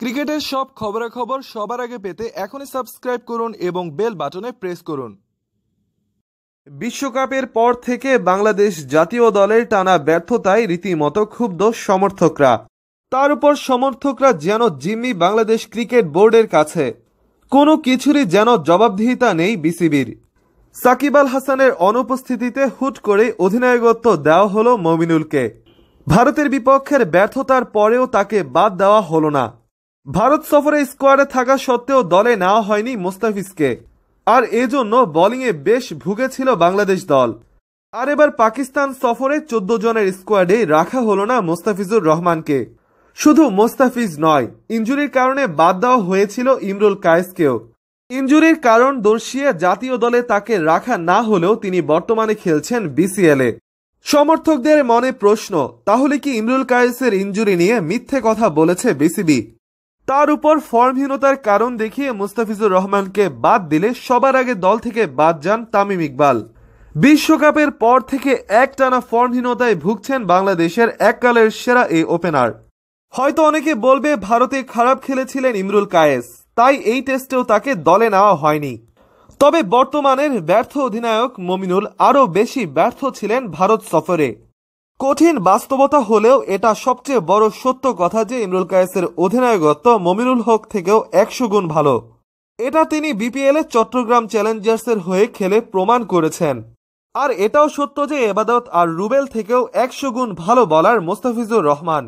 ক্রিকেটের সব খবরাখবর সবার আগে পেতে এখনই সাবস্ক্রাইব করুন এবং বেল বাটনে প্রেস করুন বিশ্বকাপের পর থেকে বাংলাদেশ জাতীয় দলের টানা ব্যর্থতায় রীতিমতো ক্ষুব্ধ সমর্থকরা তার উপর সমর্থকরা যেন জিম্মি বাংলাদেশ ক্রিকেট বোর্ডের কাছে কোনো কিছুরই যেন জবাবদিহিতা নেই বিসিবির সাকিব আল হাসানের অনুপস্থিতিতে হুট করে অধিনায়কত্ব দেওয়া হল মমিনুলকে ভারতের বিপক্ষের ব্যর্থতার পরেও তাকে বাদ দেওয়া হল না ভারত সফরে স্কোয়াডে থাকা সত্ত্বেও দলে নেওয়া হয়নি মোস্তাফিজকে আর এজন্য বোলিংয়ে বেশ ভুগেছিল বাংলাদেশ দল আর এবার পাকিস্তান সফরে চোদ্দ জনের স্কোয়াডে রাখা হল না মোস্তাফিজুর রহমানকে শুধু মোস্তাফিজ নয় ইঞ্জুরির কারণে বাদ দেওয়া হয়েছিল ইমরুল কায়েসকেও ইঞ্জুরির কারণ দর্শিয়ে জাতীয় দলে তাকে রাখা না হলেও তিনি বর্তমানে খেলছেন বিসিএলে সমর্থকদের মনে প্রশ্ন তাহলে কি ইমরুল কায়েসের ইঞ্জুরি নিয়ে মিথ্যে কথা বলেছে বিসিবি তার উপর ফর্মহীনতার কারণ দেখিয়ে মুস্তাফিজুর রহমানকে বাদ দিলে সবার আগে দল থেকে বাদ যান তামিম ইকবাল বিশ্বকাপের পর থেকে একটানা ফর্মহীনতায় ভুগছেন বাংলাদেশের এককালের সেরা এই ওপেনার হয়তো অনেকে বলবে ভারতে খারাপ খেলেছিলেন ইমরুল কায়েস তাই এই টেস্টেও তাকে দলে নেওয়া হয়নি তবে বর্তমানের ব্যর্থ অধিনায়ক মমিনুল আরও বেশি ব্যর্থ ছিলেন ভারত সফরে কঠিন বাস্তবতা হলেও এটা সবচেয়ে বড় সত্য কথা যে ইমরুল কায়েসের অধিনায়কত্ব মমিনুল হক থেকেও একশো গুণ ভালো এটা তিনি এ চট্টগ্রাম চ্যালেঞ্জার্সের হয়ে খেলে প্রমাণ করেছেন আর এটাও সত্য যে এবাদত আর রুবেল থেকেও একশো গুণ ভালো বলার মোস্তাফিজুর রহমান